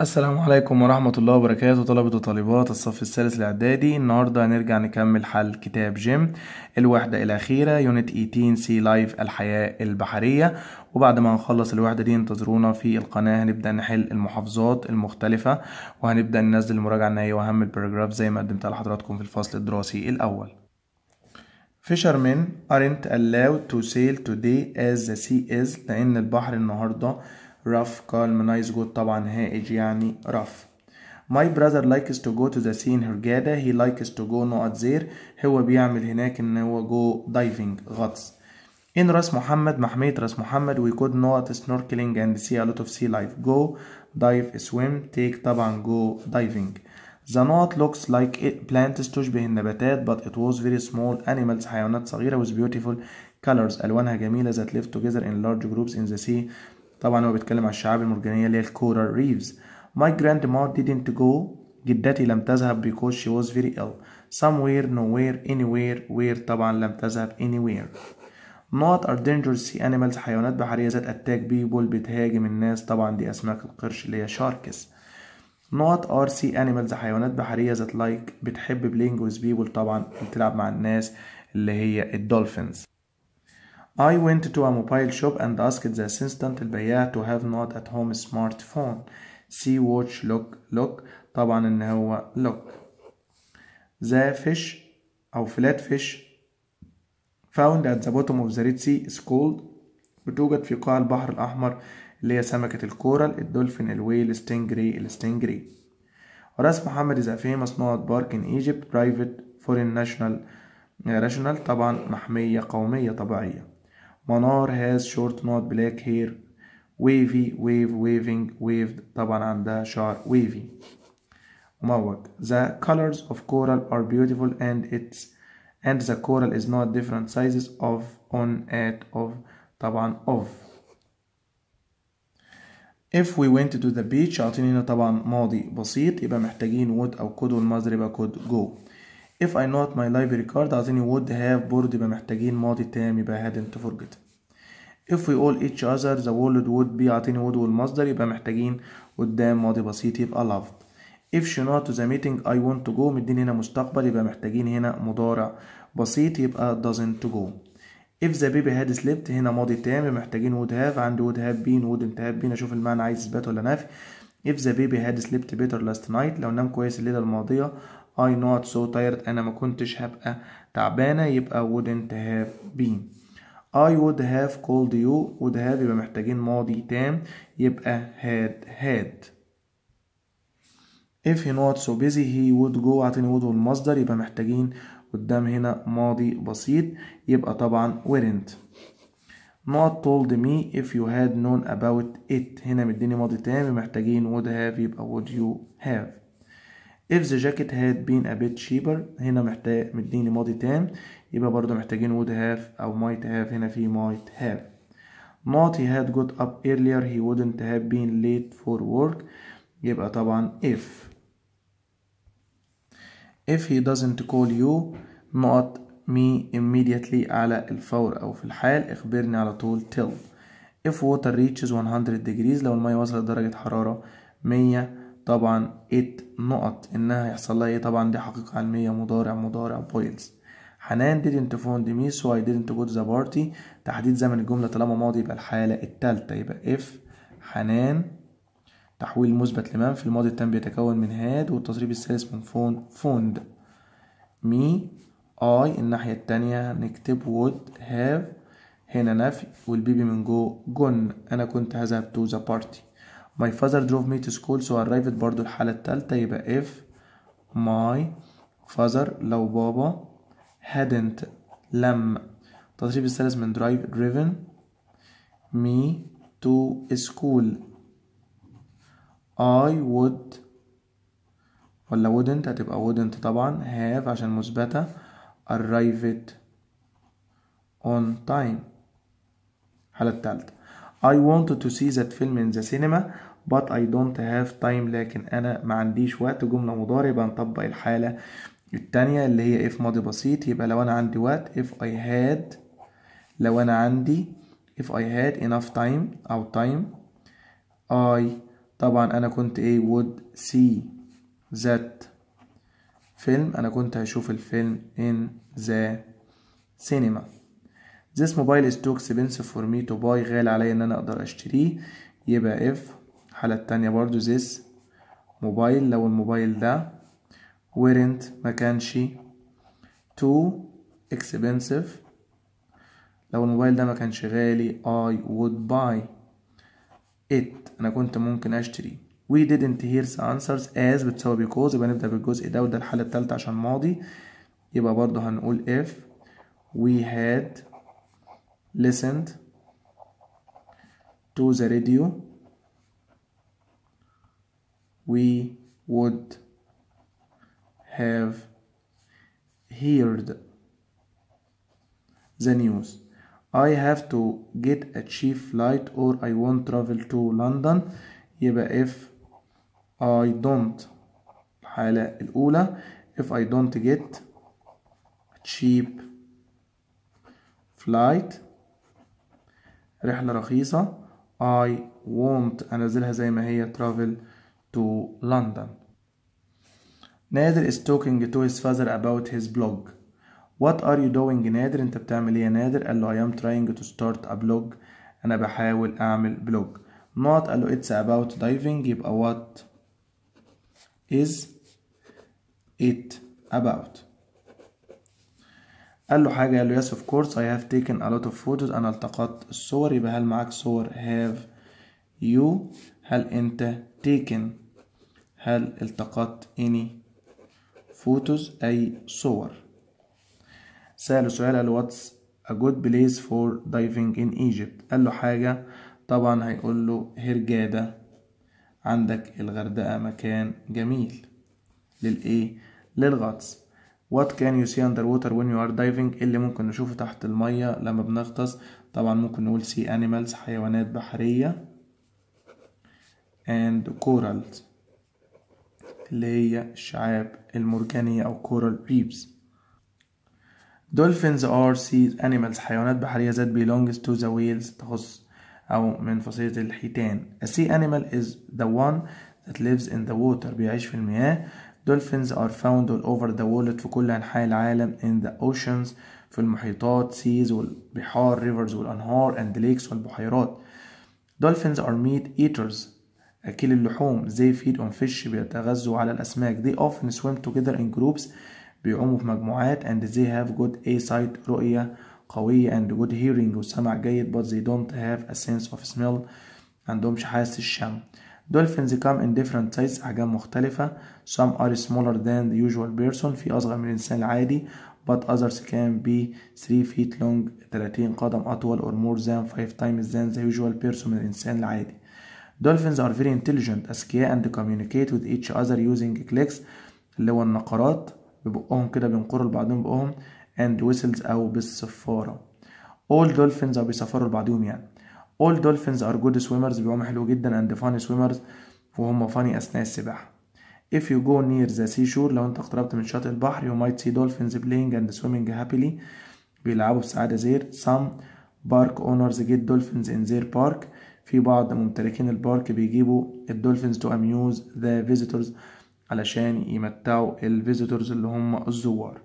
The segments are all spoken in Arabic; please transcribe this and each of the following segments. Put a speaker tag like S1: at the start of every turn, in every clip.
S1: السلام عليكم ورحمة الله وبركاته طلبة وطالبات الصف الثالث الإعدادي النهاردة هنرجع نكمل حل كتاب جيم الوحدة الأخيرة يونت 18 سي لايف الحياة البحرية وبعد ما نخلص الوحدة دي انتظرونا في القناة هنبدأ نحل المحافظات المختلفة وهنبدأ ننزل المراجعة النهائية وأهم البراجراف زي ما قدمتها لحضراتكم في الفصل الدراسي الأول Fishermen aren't allowed to sail today as the sea is لأن البحر النهاردة rough قال منايز جود طبعا هائج يعني rough My brother likes to go to the sea in Hurghada. He likes to go not there. هو بيعمل هناك ان هو go diving غطس. In Ras Muhammad, محمية Ras Muhammad, we could not snorkeling and see a lot of sea life. Go dive swim take طبعا go diving. The knot looks like it plants تشبه النباتات but it was very small animals حيوانات صغيرة with beautiful colors ألوانها جميلة that live together in large groups in the sea طبعا هو بيتكلم على الشعاب المرجانية اللي هي الكورال ريفز My grandma didn't go جدتي لم تذهب because she was very ill somewhere nowhere anywhere where طبعا لم تذهب anywhere not are dangerous sea animals حيوانات بحرية ذات attack people بتهاجم الناس طبعا دي أسماك القرش اللي هي sharks not are sea animals حيوانات بحرية ذات like بتحب playing with people طبعا بتلعب مع الناس اللي هي الدولفينز I went to a mobile shop and asked the assistant البياع to have not at home smartphone see watch look look طبعا ان هو look the fish او flat fish found at the bottom of the Red Sea is called بتوجد في قاع البحر الأحمر اللي هي سمكة الكورال الدولفين الويل ستينجري الستينجري راس محمد is a famous not park in Egypt private foreign national national طبعا محمية قومية طبيعية Manar has short not black hair wavy wave waving waved طبعا عندها شعر wavy the colors of coral are beautiful and it's and the coral is not different sizes of on at of طبعا of if we went to the beach عاطين هنا طبعا ماضي بسيط يبقى محتاجين would أو could والمصدر يبقى could go if I not my library card عايزين would have board يبقى محتاجين ماضي تام يبقى hadn't forgotten if we all each other the world would be عايزين would والمصدر يبقى محتاجين قدام ماضي بسيط يبقى loved if she not to the meeting I want to go مدين هنا مستقبل يبقى محتاجين هنا مضارع بسيط يبقى doesn't to go if the baby had slept هنا ماضي تام محتاجين would have عند would have been wouldn't have been اشوف المعنى عايز اثبات ولا نفي if the baby had slept better last night لو نام كويس الليلة الماضية I not so tired أنا ما كنتش هبقى تعبانة يبقى wouldn't have been I would have called you would have يبقى محتاجين ماضي تام يبقى had had if he not so busy he would go عطيني would والمصدر يبقى محتاجين قدام هنا ماضي بسيط يبقى طبعا wouldn't not told me if you had known about it هنا مديني ماضي تام محتاجين would have يبقى would you have if the jacket had been a bit cheaper هنا محتاج مديني ماضي تام يبقى برضو محتاجين would have أو might have هنا في might have not he had got up earlier he wouldn't have been late for work يبقى طبعا if if he doesn't call you not me immediately على الفور أو في الحال اخبرني على طول till if water reaches 100 degrees لو المية وصلت درجة حرارة 100 طبعا ات نقط انها هيحصل لها ايه طبعا دي حقيقة علمية مضارع مضارع بويلز حنان didn't found me so I didn't go to the party تحديد زمن الجملة طالما ماضي يبقى الحالة التالتة يبقى اف حنان تحويل مثبت لمن في الماضي التام بيتكون من هاد والتصريف الثالث من فون فوند مي اي الناحية التانية نكتب would هاف هنا نفي والبيبي من جو جن انا كنت هذهب تو ذا بارتي My father drove me to school so arrived برضو الحالة التالتة يبقى if my father لو بابا hadn't لم تصريف الثالث من drive driven me to school I would ولا wouldn't هتبقى wouldn't طبعا have عشان مثبتة arrived on time الحالة التالتة I wanted to see that film in the cinema but I don't have time لكن أنا ما عنديش وقت جملة مضارع يبقى نطبق الحالة التانية اللي هي if ماضي بسيط يبقى لو أنا عندي وقت if I had لو أنا عندي if I had enough time أو time I طبعا أنا كنت إيه would see that فيلم أنا كنت هشوف الفيلم in the cinema This mobile is too expensive for me to buy غالي عليا إن أنا أقدر أشتريه يبقى if الحالة التانية برضو this موبايل لو الموبايل ده weren't ما كانش too expensive لو الموبايل ده ما كانش غالي I would buy it أنا كنت ممكن أشتري we didn't hear the answers as بتساوي because يبقى نبدأ بالجزء ده وده الحالة التالتة عشان ماضي يبقى برضو هنقول if we had listened to the radio we would have heard the news. I have to get a cheap flight or I won't travel to London if I don't الحالة الأولى if I don't get cheap flight رحلة رخيصة I won't أنزلها زي ما هي travel to London. Nader is talking to his father about his blog. What are you doing نادر انت بتعمل ايه نادر قال له I am trying to start a blog انا بحاول اعمل blog not قال له it's about diving يبقى what is it about قال له حاجة قال له yes of course I have taken a lot of photos أنا التقطت الصور يبقى هل معاك صور have you هل أنت taken هل التقط any photos أي صور سأله سؤال قال what's a good place for diving in Egypt قال له حاجة طبعا هيقول له هرجادة عندك الغردقة مكان جميل للإيه للغطس what can you see underwater when you are diving اللي ممكن نشوفه تحت المية لما بنغطس طبعا ممكن نقول see animals حيوانات بحرية and corals اللي هي الشعاب المرجانية أو كورال ريبس Dolphins are sea animals حيوانات بحرية ذات بيلونجز تو ذا ويلز تخص أو من فصيلة الحيتان A sea animal is the one that lives in the water بيعيش في المياه Dolphins are found all over the world في كل أنحاء العالم in the oceans في المحيطات seas والبحار rivers والأنهار and lakes والبحيرات Dolphins are meat eaters أكل اللحوم زي feed on fish بيتغذوا على الأسماك they often swim together in groups بيعوموا في مجموعات and they have good eyesight رؤية قوية and good hearing وسمع جيد but they don't have a sense of smell عندهمش حاسة الشم dolphins come in different sizes أحجام مختلفة some are smaller than the usual person في أصغر من الإنسان العادي but others can be 3 feet long 30 قدم أطول or more than 5 times than the usual person من الإنسان العادي Dolphins are very intelligent أذكياء and communicate with each other using clicks اللي هو النقرات ببقهم كده بينقروا لبعضهم بقهم and whistles أو بالصفارة all dolphins are بيصفروا لبعضهم يعني all dolphins are good swimmers بيعوموا حلو جدا and funny swimmers وهم funny أثناء السباحة if you go near the seashore لو انت اقتربت من شاطئ البحر you might see dolphins playing and swimming happily بيلعبوا بسعادة زير some park owners get dolphins in their park في بعض ممتلكين البارك بيجيبوا الدولفينز تو اميوز ذا فيزيتورز علشان يمتعوا الفيزيتورز اللي هم الزوار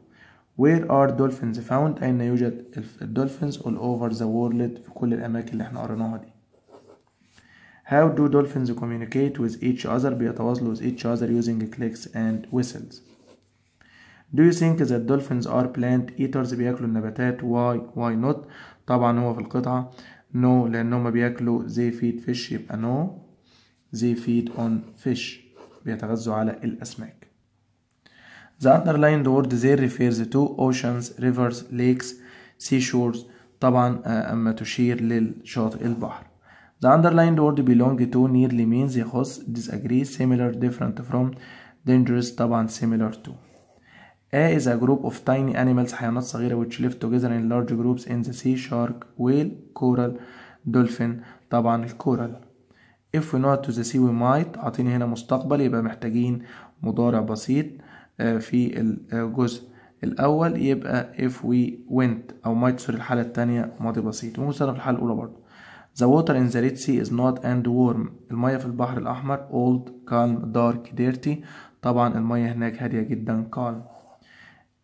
S1: Where are dolphins found أين يوجد الدولفينز all over the world في كل الأماكن اللي احنا قريناها دي How do dolphins communicate with each other بيتواصلوا with each other using clicks and whistles Do you think that dolphins are plant eaters بياكلوا النباتات why why not طبعا هو في القطعة نو no لان هما بياكلوا زي فيد فيش يبقى نو زي فيد اون فيش بيتغذوا على الاسماك The underlined word there refers to oceans, rivers, lakes, seashores طبعا أما تشير للشاطئ البحر The underlined word belong to nearly means يخص disagree similar different from dangerous طبعا similar to A is a group of tiny animals حيوانات صغيرة which live together in large groups in the sea shark whale coral dolphin طبعا الكورال if we not to the sea we might أعطيني هنا مستقبل يبقى محتاجين مضارع بسيط في الجزء الأول يبقى if we went أو might سوري الحالة التانية ماضي بسيط ومستخدم في الحالة الأولى برضه The water in the Red Sea is not and warm المياه في البحر الأحمر old calm dark dirty طبعا المياه هناك هادية جدا calm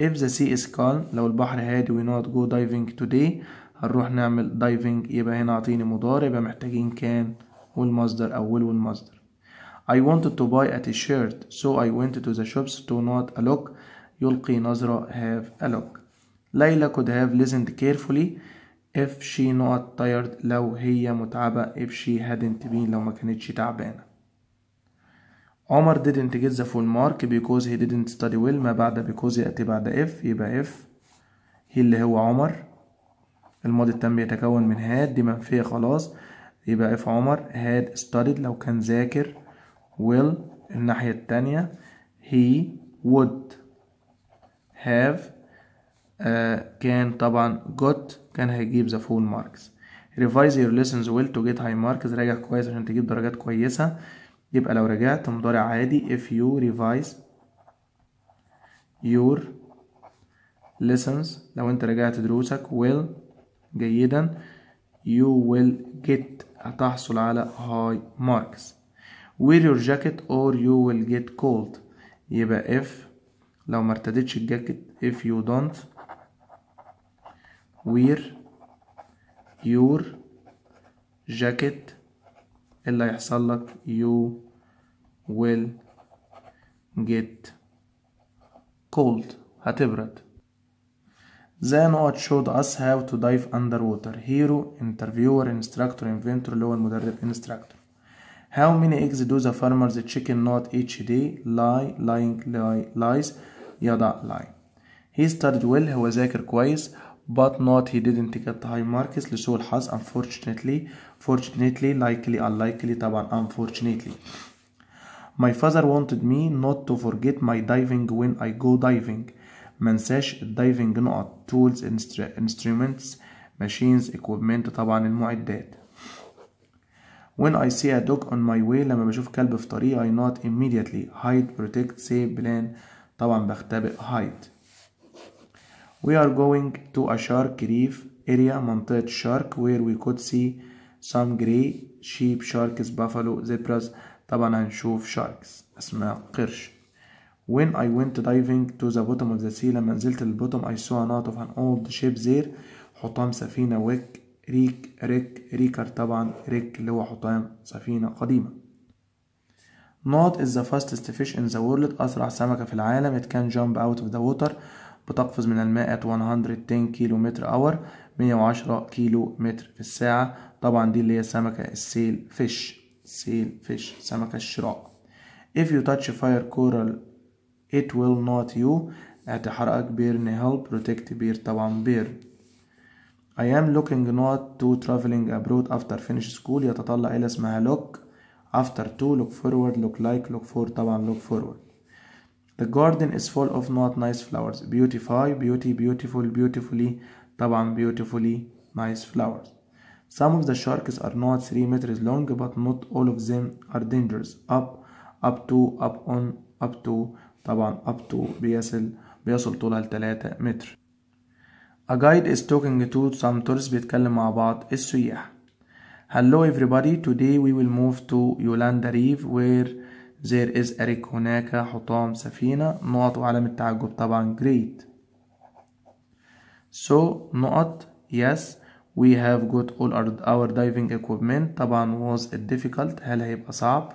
S1: if the sea is calm لو البحر هادي we not go diving today هنروح نعمل diving يبقى هنا اعطيني مضارع يبقى محتاجين كان والمصدر أو will والمصدر I wanted to buy a t-shirt so I went to the shops to not a look يلقي نظرة have a look ليلى could have listened carefully if she not tired لو هي متعبة if she hadn't been لو ما كانتش تعبانة عمر didn't get the full mark because he didn't study well ما بعد because يأتي بعد if يبقى if he اللي هو عمر الماضي التام بيتكون من had دي منفية خلاص يبقى if عمر had studied لو كان ذاكر will الناحية التانية he would have uh, كان طبعا got كان هيجيب the full marks revise your lessons well to get high marks راجع كويس عشان تجيب درجات كويسة يبقى لو رجعت مضارع عادي if you revise your lessons لو انت رجعت دروسك will جيدا you will get هتحصل على high marks wear your jacket or you will get cold يبقى if لو ما ارتديتش الجاكيت if you don't wear your jacket إلا يحصل لك you will get cold هتبرد زي نقط showed us how to dive underwater hero interviewer instructor inventor اللي هو المدرب instructor how many eggs do the farmers chicken not each day lie lying lie lies يضع lie he studied well هو ذاكر كويس but not he didn't get high marks لسوء الحظ unfortunately fortunately likely unlikely طبعا unfortunately my father wanted me not to forget my diving when I go diving ما نساش الدايفنج نقط tools instruments machines equipment طبعا المعدات When I see a dog on my way لما بشوف كلب في طريق، I not immediately hide protect save plan طبعا بختبئ hide We are going to a shark reef area منطقة shark where we could see some grey sheep sharks buffalo zebras طبعا هنشوف sharks اسمها قرش When I went diving to the bottom of the sea لما نزلت للبوتوم I saw a lot of an old ship there حطام سفينة ويك ريك ريك ريكر طبعا ريك اللي هو حطام سفينة قديمة Not is the fastest fish in the world أسرع سمكة في العالم It can jump out of the water بتقفز من الماء at 110 كيلو متر اور 110 كيلو متر في الساعة طبعا دي اللي هي السمكة السيل فيش سيل فيش سمكة الشراء if you touch fire coral it will not you اتحرقك بيرن help protect بير طبعا بير I am looking not to traveling abroad after finish school يتطلع إلى اسمها look after to look forward look like look for طبعا look forward The garden is full of not nice flowers. Beautify, beauty, beautiful, beautifully, taban, beautifully, nice flowers. Some of the sharks are not 3 meters long, but not all of them are dangerous. Up, up to, up on, up to, taban, up to بيصل بيصل طولها ل متر. A guide is talking to some tourists بيتكلم مع بعض السياح. Hello everybody, today we will move to Yolanda Reef where زير إز أريك هناك حطام سفينة نقط وعلامة التعجب طبعا great so نقط yes we have got all our, our diving equipment طبعا was it difficult هل هيبقى صعب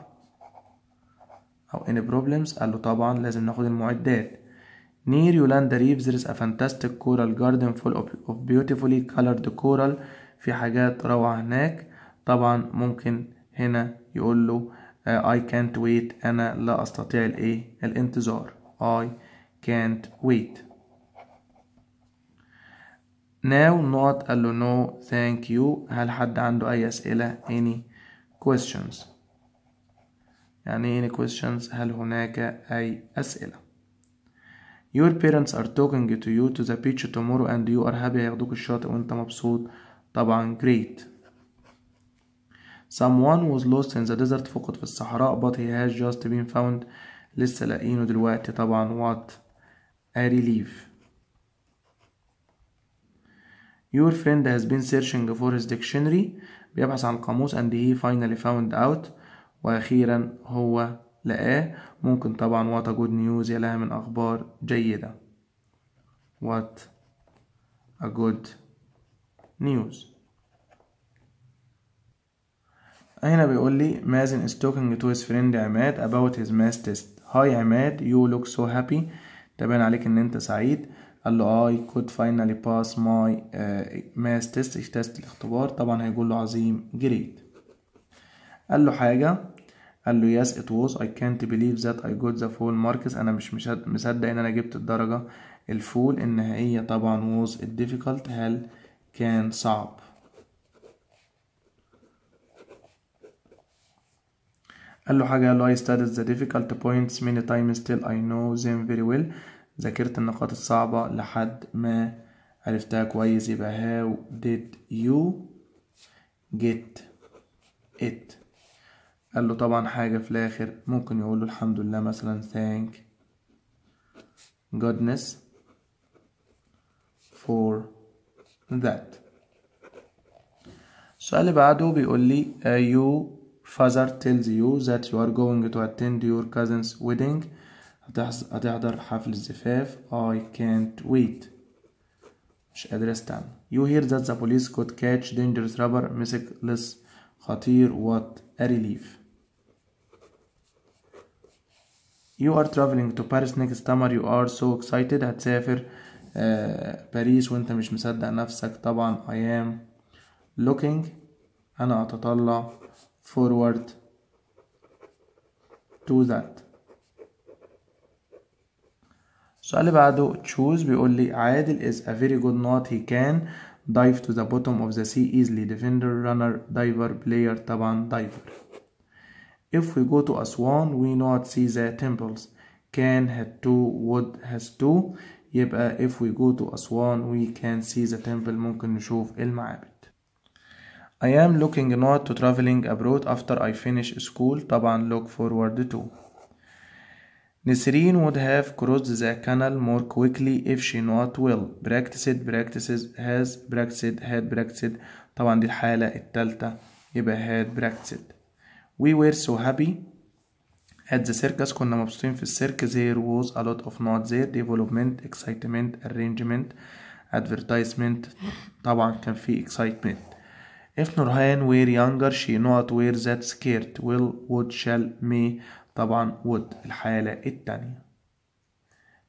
S1: أو any problems قال له طبعا لازم ناخد المعدات near Yolanda Reef there is a fantastic coral garden full of beautifully colored coral في حاجات روعة هناك طبعا ممكن هنا يقول له I can't wait أنا لا أستطيع الإيه الانتظار I can't wait now not a no thank you هل حد عنده أي أسئلة any questions يعني any questions هل هناك أي أسئلة your parents are talking to you to the beach tomorrow and you are happy هياخدوك الشاطئ وانت مبسوط طبعا great someone was lost in the desert فقد في الصحراء but he has just been found لسه لاقينه دلوقتي طبعا what a relief Your friend has been searching for his dictionary بيبحث عن قاموس and he finally found out وأخيرا هو لقاه ممكن طبعا what a good news يا لها من أخبار جيدة what a good news هنا بيقول لي مازن is talking to his friend عماد about his math test هاي عماد you look so happy تبين عليك ان انت سعيد قال له I could finally pass my uh, math test تيست الاختبار طبعا هيقول له عظيم جريت قال له حاجة قال له yes it was I can't believe that I got the full marks أنا مش مصدق إن أنا جبت الدرجة الفول النهائية طبعا was it difficult هل كان صعب قال له حاجة قال له I studied the difficult points many times still I know them very well ذاكرت النقاط الصعبة لحد ما عرفتها كويس يبقى how did you get it قال له طبعا حاجة في الآخر ممكن يقول له الحمد لله مثلا thank goodness for that السؤال اللي بعده بيقول لي you father tells you that you are going to attend your cousin's wedding هتحضر حفل الزفاف I can't wait مش قادر استنى you hear that the police could catch dangerous rubber مسك لس خطير what a relief you are traveling to Paris next summer you are so excited هتسافر باريس وانت مش مصدق نفسك طبعا I am looking انا اتطلع forward to that السؤال اللي بعده choose بيقول لي عادل is a very good not he can dive to the bottom of the sea easily defender runner diver player طبعا diver if we go to Aswan we not see the temples can had two would has two يبقى uh, if we go to Aswan we can see the temple ممكن نشوف المعابد I am looking not to traveling abroad after I finish school طبعا look forward to Nisreen would have crossed the canal more quickly if she not will practiced practices has practiced had practiced طبعا دي الحالة التالتة يبقى had practiced We were so happy at the circus كنا مبسوطين في السيرك there was a lot of not there development excitement arrangement advertisement طبعا كان في excitement if Nurhan were younger she not wear that skirt will would shall may طبعا would الحالة التانية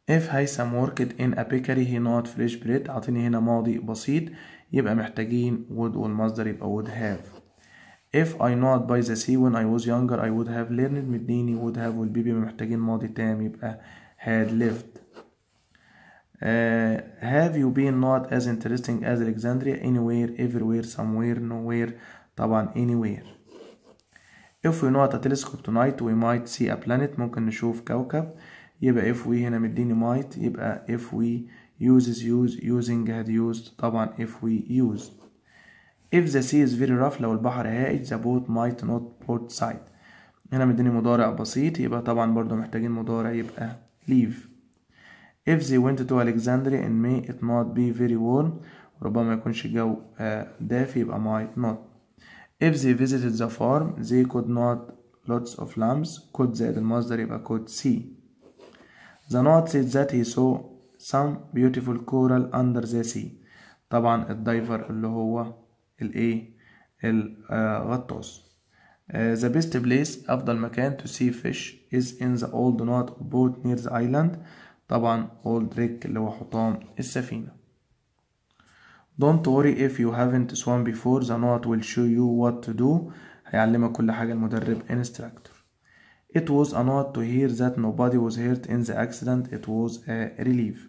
S1: if هيثم worked in a bakery he not fresh bread عطيني هنا ماضي بسيط يبقى محتاجين would والمصدر يبقى would have if I not by the sea when I was younger I would have learned مديني would have والبيبي محتاجين ماضي تام يبقى had lived Uh, have you been not as interesting as Alexandria anywhere, everywhere, somewhere, nowhere طبعا anywhere if we not a telescope tonight we might see a planet ممكن نشوف كوكب يبقى if we هنا مديني might يبقى if we uses use using had used طبعا if we used if the sea is very rough لو البحر هائج the boat might not port side هنا مديني مضارع بسيط يبقى طبعا برضو محتاجين مضارع يبقى leave If they went to Alexandria in May it might be very warm ربما يكونش الجو دافي يبقى might not If they visited the farm they could not lots of lambs could زائد المصدر يبقى could see The note said that he saw some beautiful coral under the sea طبعا الدايفر اللي هو الايه الغطاس uh, The best place أفضل مكان to see fish is in the old knot boat near the island طبعا اولد ريك اللي هو حطام السفينة Don't worry if you haven't swum before the knot will show you what to do هيعلمك كل حاجة المدرب instructor It was a knot to hear that nobody was hurt in the accident it was a relief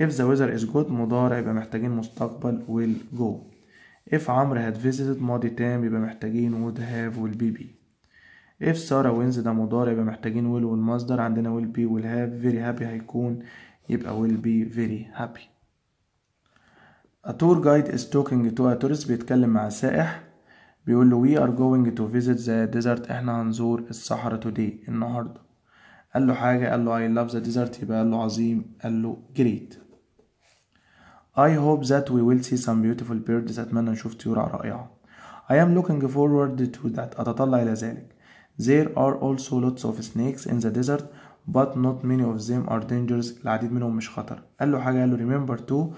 S1: If the weather is good مضارع يبقى محتاجين مستقبل will go If عمرو had visited ماضي تام يبقى محتاجين would have will be be if سارة وينز ده مضارع يبقى محتاجين will والمصدر عندنا will be will have very happy هيكون يبقى will be very happy A tour guide is talking to a tourist بيتكلم مع سائح بيقول له we are going to visit the desert احنا هنزور الصحراء today النهارده قال له حاجة قال له I love the desert يبقى قال له عظيم قال له great I hope that we will see some beautiful birds أتمنى نشوف طيور رائعة I am looking forward to that أتطلع إلى ذلك There are also lots of snakes in the desert but not many of them are dangerous العديد منهم مش خطر قال له حاجة قال له remember too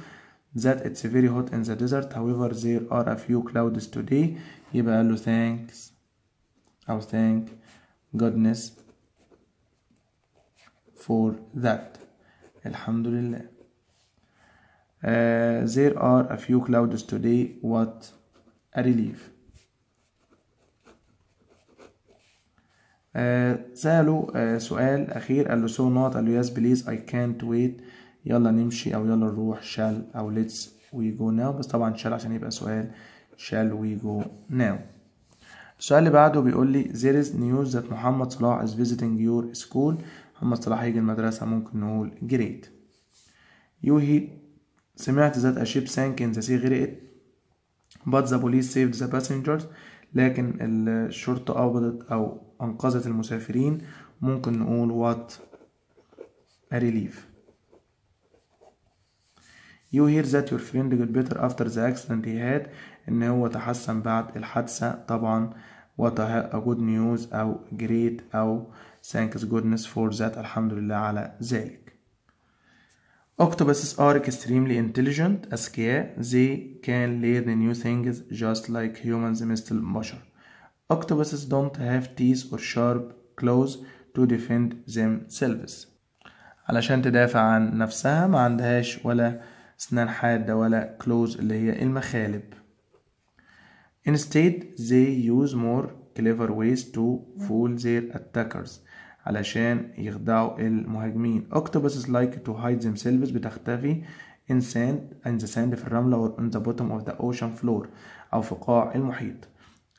S1: that it's very hot in the desert however there are a few clouds today يبقى قال له thanks أو thank goodness for that الحمد لله uh, there are a few clouds today what a relief آه، سأله آه، سؤال أخير قال له سو نوت قال له يس بليز أي كانت ويت يلا نمشي أو يلا نروح شال أو ليتس وي جو ناو بس طبعا شال عشان يبقى سؤال شال وي جو ناو السؤال اللي بعده بيقول لي there is news that محمد صلاح is visiting your school محمد صلاح هيجي المدرسة ممكن نقول great يوهي سمعت ذات a ship sank in the sea غرقت but the police saved the passengers لكن الشرطة قبضت أو أنقذت المسافرين ممكن نقول what a relief You hear that your friend got better after the accident he had إن هو تحسن بعد الحادثة طبعا what a good news أو great أو thanks goodness for that الحمد لله على ذلك Octopuses are extremely intelligent أذكياء they can learn new things just like humans مثل البشر Octopuses don't have teeth or sharp claws to defend themselves علشان تدافع عن نفسها ما عندهاش ولا أسنان حادة ولا claws اللي هي المخالب Instead they use more clever ways to fool their attackers علشان يخدعوا المهاجمين octopuses like to hide themselves بتختفي in sand in the sand في الرملة or on the bottom of the ocean floor أو في قاع المحيط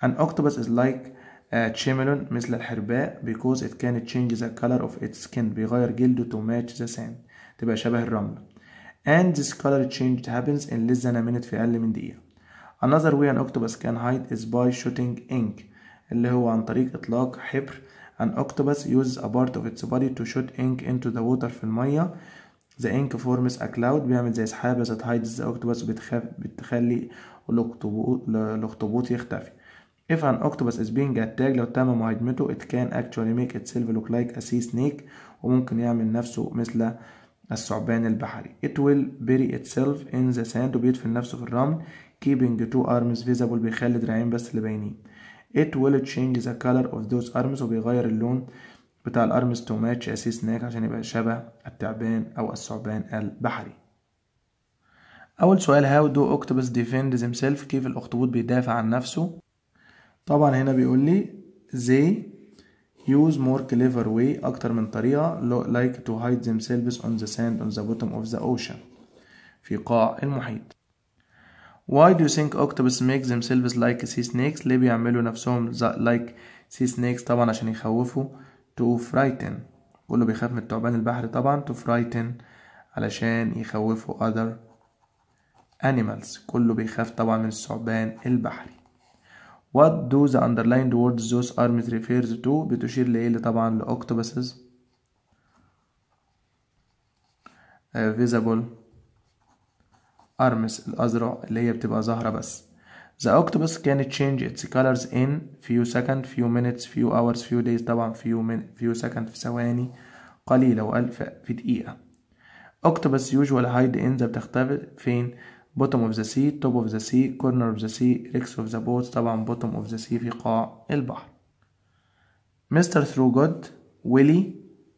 S1: an octopus is like a chameleon مثل الحرباء because it can change the color of its skin بيغير جلده to match the sand تبقى شبه الرملة and this color change happens in less than a minute في أقل من دقيقة another way an octopus can hide is by shooting ink اللي هو عن طريق إطلاق حبر An octopus uses a part of its body to shoot ink into the water في المية The ink forms a cloud بيعمل زي سحابة that hides the octopus بتخاف بتخلي الأخطبوط يختفي If an octopus is being attacked لو تم مهاجمته it can actually make itself look like a sea snake وممكن يعمل نفسه مثل الثعبان البحري It will bury itself in the sand وبيدفن نفسه في الرمل keeping two arms visible بيخلي دراعين بس اللي باينين it will change the color of those arms وبيغير اللون بتاع الارمز تو ماتش اسي سناك عشان يبقى شبه التعبان او الثعبان البحري اول سؤال هاو دو اوكتوبس ديفند ذيم سيلف كيف الاخطبوط بيدافع عن نفسه طبعا هنا بيقول لي زي يوز مور كليفر واي اكتر من طريقه لايك تو هايد ذيم سيلفز on the sand on the bottom of the ocean في قاع المحيط Why do you think octopus make themselves like sea snakes? ليه بيعملوا نفسهم like sea snakes طبعا عشان يخوفوا to frighten كله بيخاف من التعبان البحر طبعا to frighten علشان يخوفوا other animals كله بيخاف طبعا من الثعبان البحري What do the underlined words those arms refers to بتشير لإيه اللي طبعا لأوكتوبسز uh, visible أرمس الأزرع اللي هي بتبقى زهرة بس The octopus can change its colors in few seconds, few minutes, few hours, few days طبعا few, min- few seconds في ثواني قليلة وألف في دقيقة octopus usual hide in the بتختفي فين bottom of the sea, top of the sea, corner of the sea, legs of the boat طبعا bottom of the sea في قاع البحر Mr. Throgood, Willie,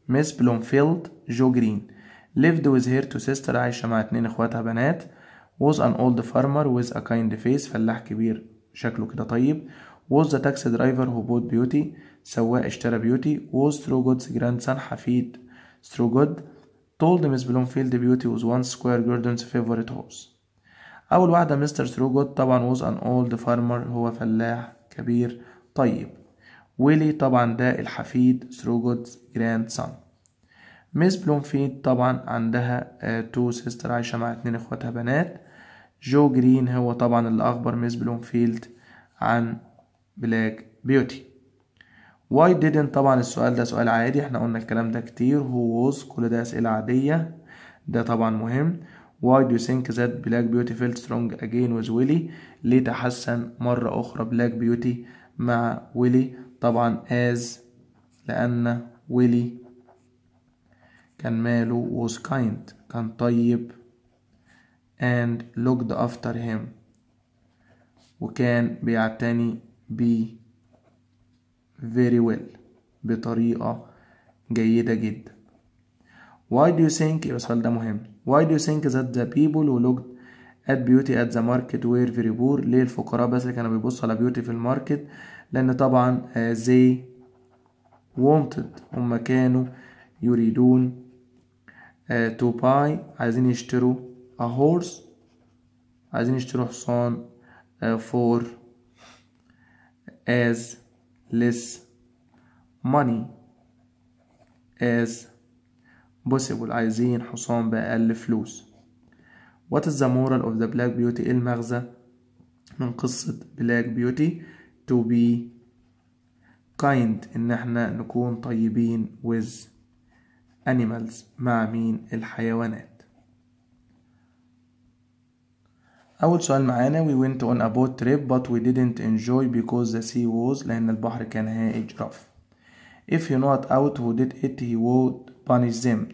S1: Miss Bloomfield, جو جرين lived with her two sister عايشة مع اتنين اخواتها بنات was an old farmer with a kind face فلاح كبير شكله كده طيب was the taxi driver who bought beauty سواق اشترى بيوتي was Strogood's grandson حفيد Strogood told Miss Bloomfield beauty was once Square Gordon's favorite horse أول واحدة مستر ستروجود طبعا was an old farmer هو فلاح كبير طيب ويلي طبعا ده الحفيد ستروجود's grandson ميس Bloomfield طبعا عندها تو سيستر عايشة مع اتنين اخواتها بنات جو جرين هو طبعا اللي أخبر ميس بلومفيلد عن بلاك بيوتي واي didn't طبعا السؤال ده سؤال عادي احنا قلنا الكلام ده كتير هو was كل ده أسئلة عادية ده طبعا مهم Why do you think that Black Beauty felt strong again with ليه تحسن مرة أخرى بلاك بيوتي مع ويلي طبعا as لأن ويلي كان ماله was kind كان طيب and looked after him وكان بيعتني بي very well بطريقة جيدة جدا Why do you think يبقى السؤال ده مهم Why do you think that the people who looked at beauty at the market were very poor ليه الفقراء بس اللي كانوا بيبصوا على beauty في الماركت لأن طبعا they wanted هما كانوا يريدون to buy عايزين يشتروا a horse عايزين يشتروا حصان uh, for as less money as possible عايزين حصان بأقل فلوس What is the moral of the black beauty إيه المغزى من قصة black beauty to be kind إن احنا نكون طيبين with animals مع مين الحيوانات أول سؤال معانا we went on a boat trip but we didn't enjoy because the sea was لأن البحر كان هائج رف if you not out who did it he would punish them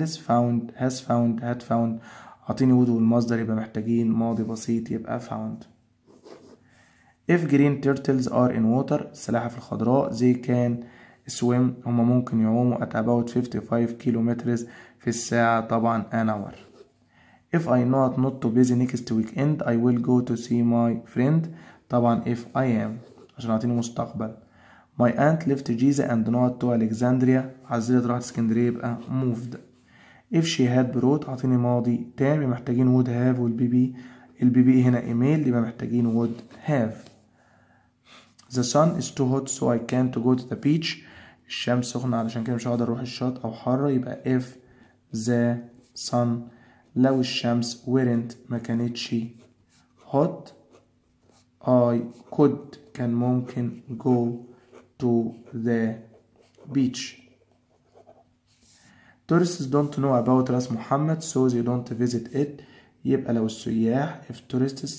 S1: this found has found had found أعطيني would والمصدر يبقى محتاجين ماضي بسيط يبقى found if green turtles are in water السلاحف الخضراء they can swim هما ممكن يعوموا at about 55 kilometers في الساعة طبعا an hour if I not not to busy next weekend I will go to see my friend طبعا if I am عشان أعطيني مستقبل my aunt left Giza and not to Alexandria عزلت راحت اسكندرية يبقى moved if she had brought أعطيني ماضي تام يبقى محتاجين would have والبي بي البي بي هنا email يبقى محتاجين would have the sun is too hot so I can't go to the beach الشمس سخنة علشان كده مش هقدر اروح الشط او حر يبقى if the sun لو الشمس weren't ما كانتش hot I could كان ممكن go to the beach tourists don't know about راس محمد so they don't visit it يبقى لو السياح if tourists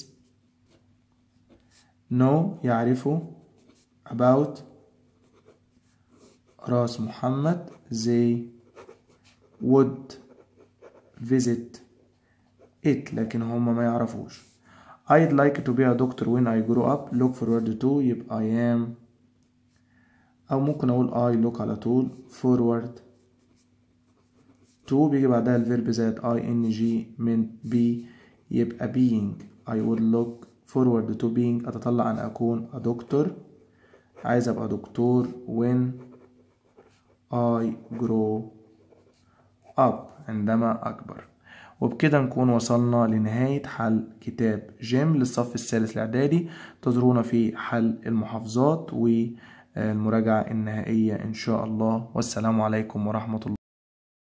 S1: know يعرفوا about راس محمد they would visit it لكن هما ما يعرفوش I'd like to be a doctor when I grow up look forward to يبقى I am أو ممكن أقول I look على طول forward to بيجي بعدها الفيرب ذات I N G من be يبقى being I would look forward to being أتطلع أن أكون a doctor عايز أبقى دكتور when I grow up عندما أكبر وبكده نكون وصلنا لنهاية حل كتاب جيم للصف الثالث الإعدادي انتظرونا في حل المحافظات والمراجعة النهائية إن شاء الله والسلام عليكم ورحمة الله